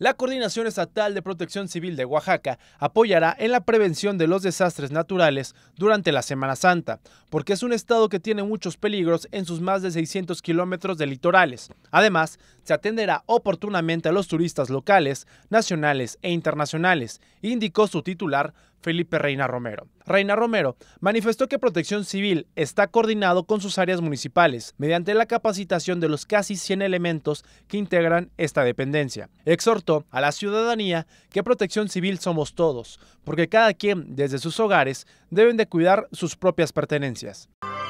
La Coordinación Estatal de Protección Civil de Oaxaca apoyará en la prevención de los desastres naturales durante la Semana Santa, porque es un estado que tiene muchos peligros en sus más de 600 kilómetros de litorales. Además, se atenderá oportunamente a los turistas locales, nacionales e internacionales, indicó su titular Felipe Reina Romero. Reina Romero manifestó que Protección Civil está coordinado con sus áreas municipales mediante la capacitación de los casi 100 elementos que integran esta dependencia. Exhortó a la ciudadanía que protección civil somos todos, porque cada quien desde sus hogares deben de cuidar sus propias pertenencias.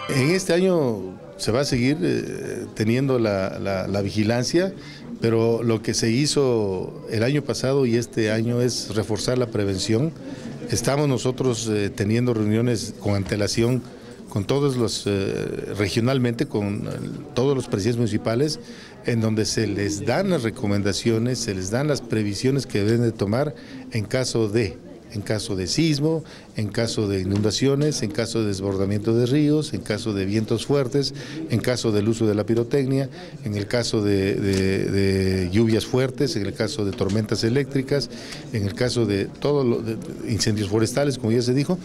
En este año se va a seguir eh, teniendo la, vigilancia, pero lo que se hizo el año pasado y este año es reforzar la prevención. Estamos nosotros eh, teniendo reuniones con antelación con todos los, eh, regionalmente, con eh, todos los presidentes municipales, en donde se les dan las recomendaciones, se les dan las previsiones que deben de tomar en caso de en caso de sismo, en caso de inundaciones, en caso de desbordamiento de ríos, en caso de vientos fuertes, en caso del uso de la pirotecnia, en el caso de, lluvias fuertes, en el caso de tormentas eléctricas, en el caso de todos incendios forestales, como ya se dijo.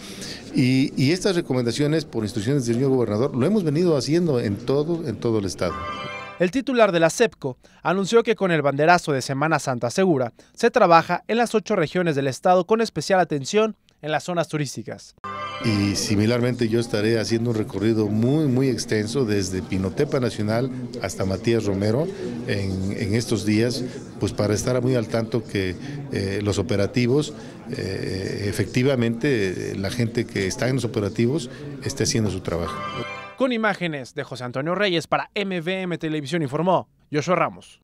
Y, y estas recomendaciones por instrucciones del señor gobernador lo hemos venido haciendo en todo, en todo el estado. El titular de la CEPCO anunció que con el banderazo de Semana Santa Segura se trabaja en las ocho regiones del estado con especial atención en las zonas turísticas. Y similarmente yo estaré haciendo un recorrido muy, muy extenso desde Pinotepa Nacional hasta Matías Romero en, estos días, pues para estar muy al tanto que eh, los operativos, eh, efectivamente la gente que está en los operativos esté haciendo su trabajo. Con imágenes de José Antonio Reyes para MVM Televisión informó Joshua Ramos.